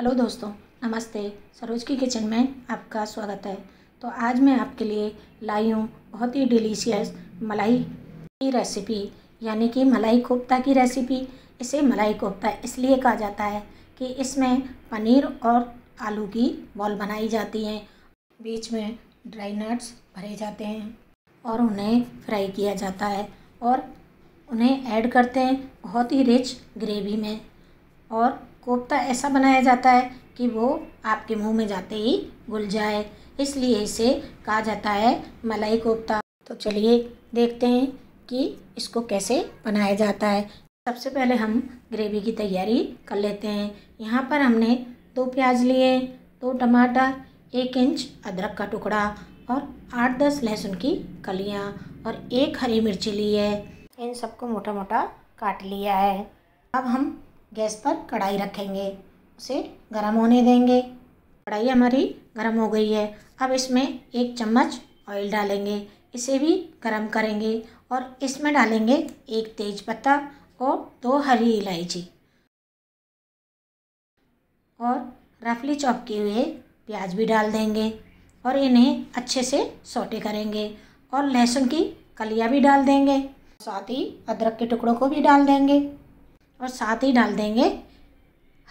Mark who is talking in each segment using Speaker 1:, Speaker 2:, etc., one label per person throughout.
Speaker 1: hello दोस्तों नमस्ते सरोज की किचन में आपका स्वागत है तो आज मैं आपके लिए लाई हूँ बहुत ही डिलीशियस मलाई की रेसिपी यानी कि मलाई कोफ्ता की रेसिपी इसे मलाई कोफ्ता इसलिए कहा जाता है कि इसमें पनीर और आलू की बॉल बनाई जाती है बीच में ड्राई नट्स भरे जाते हैं और उन्हें फ्राई किया जाता है और उन्हें ऐड करते हैं बहुत ही रिच ग्रेवी में और कोफ्ता ऐसा बनाया जाता है कि वो आपके मुंह में जाते ही घुल जाए इसलिए इसे कहा जाता है मलाई कोफ्ता तो चलिए देखते हैं कि इसको कैसे बनाया जाता है सबसे पहले हम ग्रेवी की तैयारी कर लेते हैं यहाँ पर हमने दो प्याज लिए दो टमाटर एक इंच अदरक का टुकड़ा और आठ दस लहसुन की कलियाँ और एक हरी मिर्ची ली है इन सबको मोटा मोटा काट लिया है अब हम गैस पर कढ़ाई रखेंगे उसे गर्म होने देंगे कढ़ाई हमारी गर्म हो गई है अब इसमें एक चम्मच ऑयल डालेंगे इसे भी गर्म करेंगे और इसमें डालेंगे एक तेज पत्ता और दो हरी इलायची और रफली चॉप किए हुए प्याज भी डाल देंगे और इन्हें अच्छे से सोटे करेंगे और लहसुन की कलिया भी डाल देंगे साथ ही अदरक के टुकड़ों को भी डाल देंगे और साथ ही डाल देंगे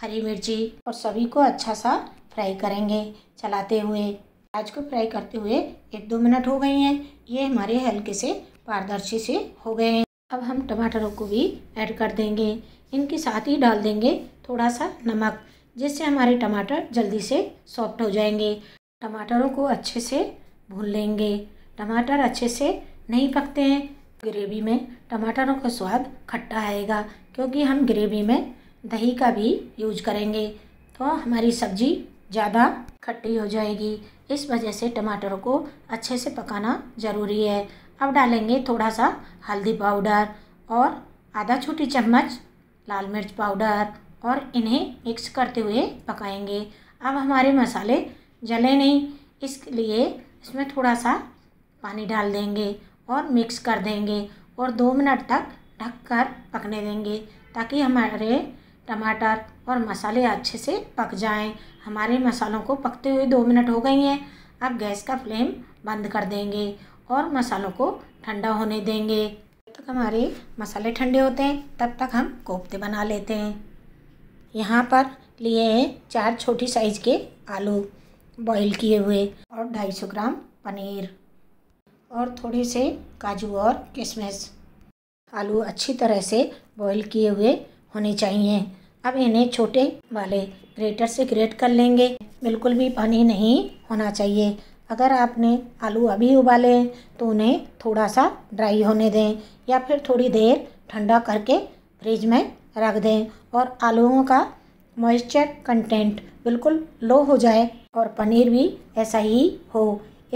Speaker 1: हरी मिर्ची और सभी को अच्छा सा फ्राई करेंगे चलाते हुए प्याज को फ्राई करते हुए एक दो मिनट हो गए हैं ये हमारे हल्के से पारदर्शी से हो गए हैं अब हम टमाटरों को भी ऐड कर देंगे इनके साथ ही डाल देंगे थोड़ा सा नमक जिससे हमारे टमाटर जल्दी से सॉफ्ट हो जाएंगे टमाटरों को अच्छे से भून लेंगे टमाटर अच्छे से नहीं पकते हैं ग्रेवी में टमाटरों का स्वाद खट्टा आएगा क्योंकि हम ग्रेवी में दही का भी यूज करेंगे तो हमारी सब्ज़ी ज़्यादा खट्टी हो जाएगी इस वजह से टमाटर को अच्छे से पकाना ज़रूरी है अब डालेंगे थोड़ा सा हल्दी पाउडर और आधा छोटी चम्मच लाल मिर्च पाउडर और इन्हें मिक्स करते हुए पकाएंगे अब हमारे मसाले जले नहीं इसलिए इसमें थोड़ा सा पानी डाल देंगे और मिक्स कर देंगे और दो मिनट तक ढक कर पकने देंगे ताकि हमारे टमाटर और मसाले अच्छे से पक जाएं हमारे मसालों को पकते हुए दो मिनट हो गई हैं अब गैस का फ्लेम बंद कर देंगे और मसालों को ठंडा होने देंगे जब तक हमारे मसाले ठंडे होते हैं तब तक हम कोफ्ते बना लेते हैं यहाँ पर लिए हैं चार छोटी साइज़ के आलू बॉईल किए हुए और सौ ग्राम पनीर और थोड़े से काजू और किशमिश आलू अच्छी तरह से बॉईल किए हुए होने चाहिए अब इन्हें छोटे वाले ग्रेटर से ग्रेट कर लेंगे बिल्कुल भी पानी नहीं होना चाहिए अगर आपने आलू अभी उबाले तो उन्हें थोड़ा सा ड्राई होने दें या फिर थोड़ी देर ठंडा करके फ्रिज में रख दें और आलूओं का मॉइस्चर कंटेंट बिल्कुल लो हो जाए और पनीर भी ऐसा ही हो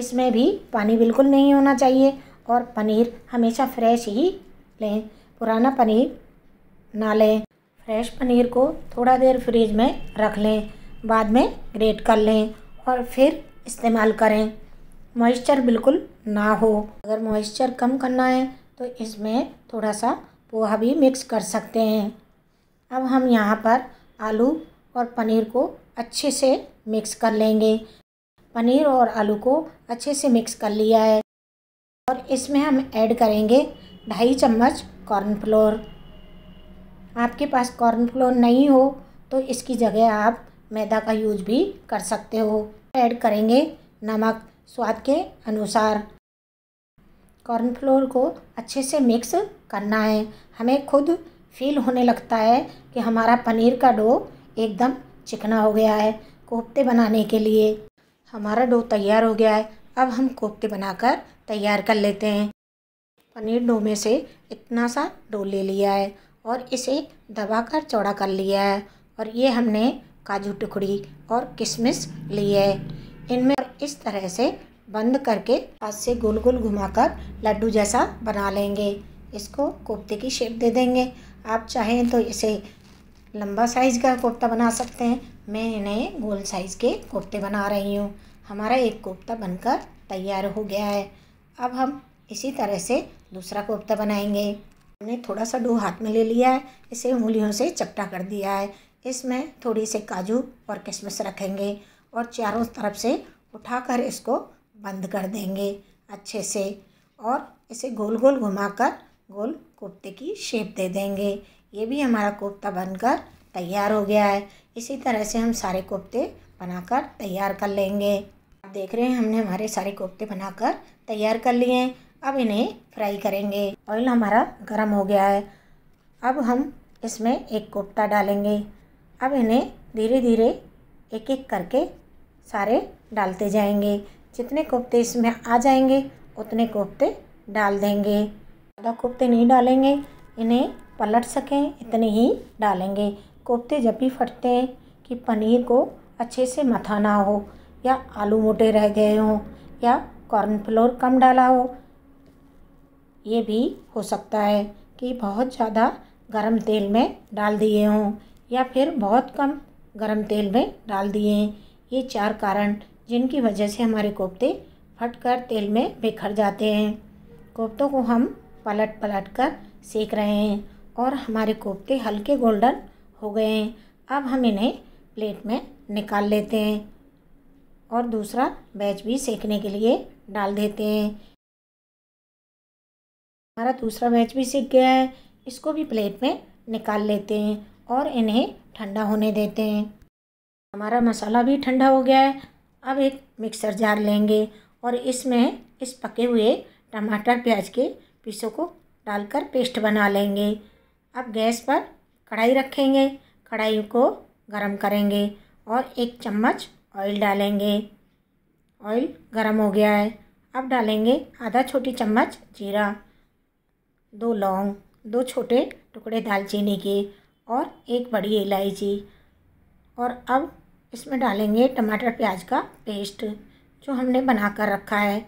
Speaker 1: इसमें भी पानी बिल्कुल नहीं होना चाहिए और पनीर हमेशा फ्रेश ही लें पुराना पनीर ना लें फ्रेश पनीर को थोड़ा देर फ्रिज में रख लें बाद में ग्रेट कर लें और फिर इस्तेमाल करें मॉइस्चर बिल्कुल ना हो अगर मॉइस्चर कम करना है तो इसमें थोड़ा सा पोहा भी मिक्स कर सकते हैं अब हम यहाँ पर आलू और पनीर को अच्छे से मिक्स कर लेंगे पनीर और आलू को अच्छे से मिक्स कर लिया है और इसमें हम ऐड करेंगे ढाई चम्मच कॉर्नफ्लोर आपके पास कॉर्नफ्लोर नहीं हो तो इसकी जगह आप मैदा का यूज भी कर सकते हो ऐड करेंगे नमक स्वाद के अनुसार कॉर्नफ्लोर को अच्छे से मिक्स करना है हमें खुद फील होने लगता है कि हमारा पनीर का डो एकदम चिकना हो गया है कोफ्ते बनाने के लिए हमारा डो तैयार हो गया है अब हम कोफ्ते बनाकर तैयार कर लेते हैं पनीर डो में से इतना सा डो ले लिया है और इसे दबाकर चौड़ा कर लिया है और ये हमने काजू टुकड़ी और किशमिश ली है इनमें इस तरह से बंद करके हाथ से गोल गोल घुमाकर लड्डू जैसा बना लेंगे इसको कोफ्ते की शेप दे देंगे आप चाहें तो इसे लंबा साइज़ का कोफ्ता बना सकते हैं मैं इन्हें गोल साइज़ के कोफ्ते बना रही हूँ हमारा एक कोफ्ता बनकर तैयार हो गया है अब हम इसी तरह से दूसरा कोफ्ता बनाएंगे हमने थोड़ा सा डो हाथ में ले लिया है इसे उंगलियों से चपटा कर दिया है इसमें थोड़ी से काजू और किशमिश रखेंगे और चारों तरफ से उठाकर इसको बंद कर देंगे अच्छे से और इसे गोल गोल घुमाकर गोल कोफ्ते की शेप दे देंगे ये भी हमारा कोफ्ता बनकर तैयार हो गया है इसी तरह से हम सारे कोफ्ते बनाकर तैयार कर लेंगे आप देख रहे हैं हमने हमारे सारे कोफ्ते बनाकर तैयार कर लिए हैं अब इन्हें फ्राई करेंगे ऑयल हमारा गर्म हो गया है अब हम इसमें एक कोफ्ता डालेंगे अब इन्हें धीरे धीरे एक एक करके सारे डालते जाएंगे जितने कोफ्ते इसमें आ जाएंगे उतने कोफ्ते डाल देंगे ज़्यादा कोफ्ते नहीं डालेंगे इन्हें पलट सकें इतने ही डालेंगे कोफ्ते जब भी फटते हैं कि पनीर को अच्छे से मथा ना हो या आलू मोटे रह गए हों या कॉर्नफ्लोर कम डाला हो ये भी हो सकता है कि बहुत ज़्यादा गरम तेल में डाल दिए हों या फिर बहुत कम गरम तेल में डाल दिए हैं ये चार कारण जिनकी वजह से हमारे कोफ्ते फट कर तेल में बिखर जाते हैं कोफ्तों को हम पलट पलट कर सेक रहे हैं और हमारे कोफ्ते हल्के गोल्डन हो गए हैं अब हम इन्हें प्लेट में निकाल लेते हैं और दूसरा बैच भी सेकने के लिए डाल देते हैं हमारा दूसरा मैच भी सीख गया है इसको भी प्लेट में निकाल लेते हैं और इन्हें ठंडा होने देते हैं हमारा मसाला भी ठंडा हो गया है अब एक मिक्सर जार लेंगे और इसमें इस पके हुए टमाटर प्याज के पीसों को डालकर पेस्ट बना लेंगे अब गैस पर कढ़ाई रखेंगे कढ़ाई को गरम करेंगे और एक चम्मच ऑयल डालेंगे ऑयल गरम हो गया है अब डालेंगे आधा छोटी चम्मच जीरा दो लौंग दो छोटे टुकड़े दालचीनी के और एक बड़ी इलायची और अब इसमें डालेंगे टमाटर प्याज का पेस्ट जो हमने बना कर रखा है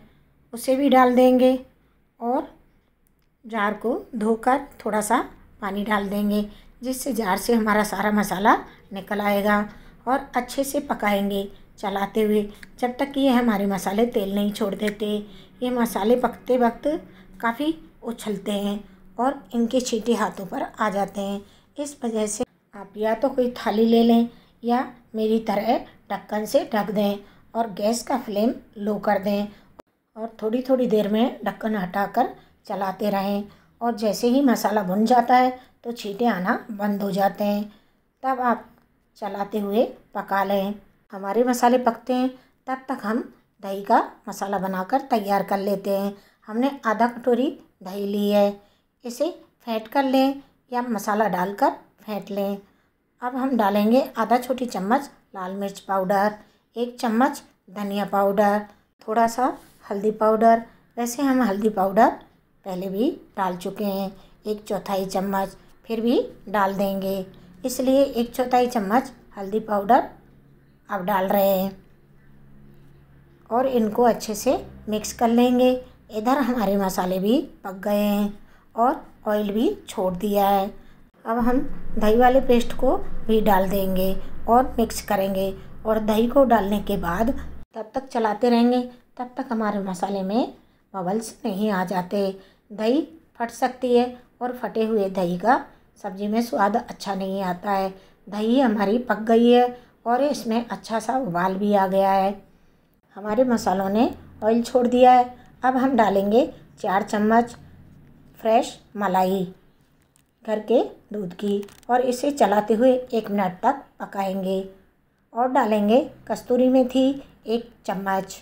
Speaker 1: उसे भी डाल देंगे और जार को धोकर थोड़ा सा पानी डाल देंगे जिससे जार से हमारा सारा मसाला निकल आएगा और अच्छे से पकाएंगे चलाते हुए जब तक कि ये हमारे मसाले तेल नहीं छोड़ देते ये मसाले पकते वक्त काफ़ी उछलते हैं और इनके छीटे हाथों पर आ जाते हैं इस वजह से आप या तो कोई थाली ले लें या मेरी तरह ढक्कन से ढक दें और गैस का फ्लेम लो कर दें और थोड़ी थोड़ी देर में ढक्कन हटाकर चलाते रहें और जैसे ही मसाला भुन जाता है तो छीटे आना बंद हो जाते हैं तब आप चलाते हुए पका लें हमारे मसाले पकते हैं तब तक हम दही का मसाला बनाकर तैयार कर लेते हैं हमने आधा कटोरी दही ली है इसे फेंट कर लें या मसाला डालकर फेंट लें अब हम डालेंगे आधा छोटी चम्मच लाल मिर्च पाउडर एक चम्मच धनिया पाउडर थोड़ा सा हल्दी पाउडर वैसे हम हल्दी पाउडर पहले भी डाल चुके हैं एक चौथाई चम्मच फिर भी डाल देंगे इसलिए एक चौथाई चम्मच हल्दी पाउडर अब डाल रहे हैं और इनको अच्छे से मिक्स कर लेंगे इधर हमारे मसाले भी पक गए हैं और ऑयल भी छोड़ दिया है अब हम दही वाले पेस्ट को भी डाल देंगे और मिक्स करेंगे और दही को डालने के बाद तब तक चलाते रहेंगे तब तक हमारे मसाले में बबल्स नहीं आ जाते दही फट सकती है और फटे हुए दही का सब्ज़ी में स्वाद अच्छा नहीं आता है दही हमारी पक गई है और इसमें अच्छा सा उबाल भी आ गया है हमारे मसालों ने ऑयल छोड़ दिया है अब हम डालेंगे चार चम्मच फ्रेश मलाई घर के दूध की और इसे चलाते हुए एक मिनट तक पकाएंगे और डालेंगे कस्तूरी मेथी एक चम्मच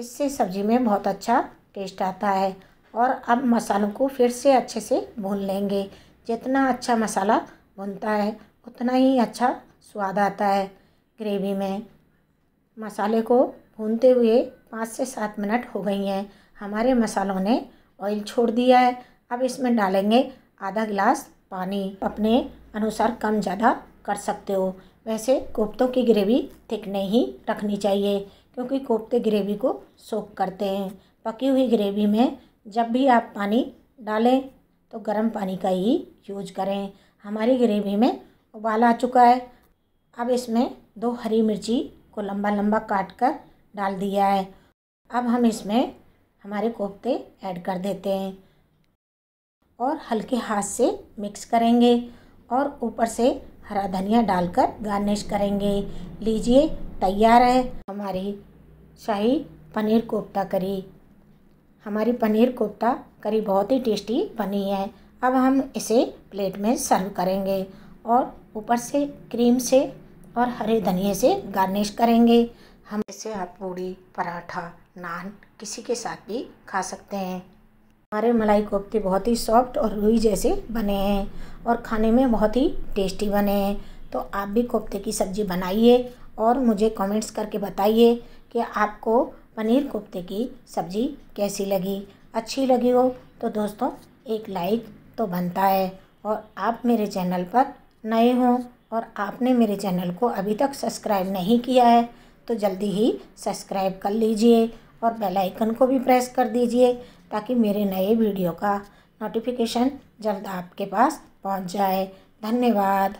Speaker 1: इससे सब्ज़ी में बहुत अच्छा टेस्ट आता है और अब मसालों को फिर से अच्छे से भून लेंगे जितना अच्छा मसाला भुनता है उतना ही अच्छा स्वाद आता है ग्रेवी में मसाले को भूनते हुए पाँच से सात मिनट हो गई हैं हमारे मसालों ने ऑयल छोड़ दिया है अब इसमें डालेंगे आधा गिलास पानी अपने अनुसार कम ज़्यादा कर सकते हो वैसे कोफ्तों की ग्रेवी थिक नहीं रखनी चाहिए क्योंकि कोफ्ते ग्रेवी को सोख करते हैं पकी हुई ग्रेवी में जब भी आप पानी डालें तो गर्म पानी का ही यूज करें हमारी ग्रेवी में उबाल आ चुका है अब इसमें दो हरी मिर्ची को लंबा लंबा काट कर डाल दिया है अब हम इसमें हमारे कोफ्ते ऐड कर देते हैं और हल्के हाथ से मिक्स करेंगे और ऊपर से हरा धनिया डालकर गार्निश करेंगे लीजिए तैयार है हमारी शाही पनीर कोफ्ता करी हमारी पनीर कोफ्ता करी बहुत ही टेस्टी बनी है अब हम इसे प्लेट में सर्व करेंगे और ऊपर से क्रीम से और हरे धनिए से गार्निश करेंगे हम इसे आप पूड़ी पराठा नान किसी के साथ भी खा सकते हैं हमारे मलाई कोफ्ते बहुत ही सॉफ्ट और रुई जैसे बने हैं और खाने में बहुत ही टेस्टी बने हैं तो आप भी कोफ्ते की सब्ज़ी बनाइए और मुझे कमेंट्स करके बताइए कि आपको पनीर कोफ्ते की सब्ज़ी कैसी लगी अच्छी लगी हो तो दोस्तों एक लाइक तो बनता है और आप मेरे चैनल पर नए हों और आपने मेरे चैनल को अभी तक सब्सक्राइब नहीं किया है तो जल्दी ही सब्सक्राइब कर लीजिए और बेल आइकन को भी प्रेस कर दीजिए ताकि मेरे नए वीडियो का नोटिफिकेशन जल्द आपके पास पहुंच जाए धन्यवाद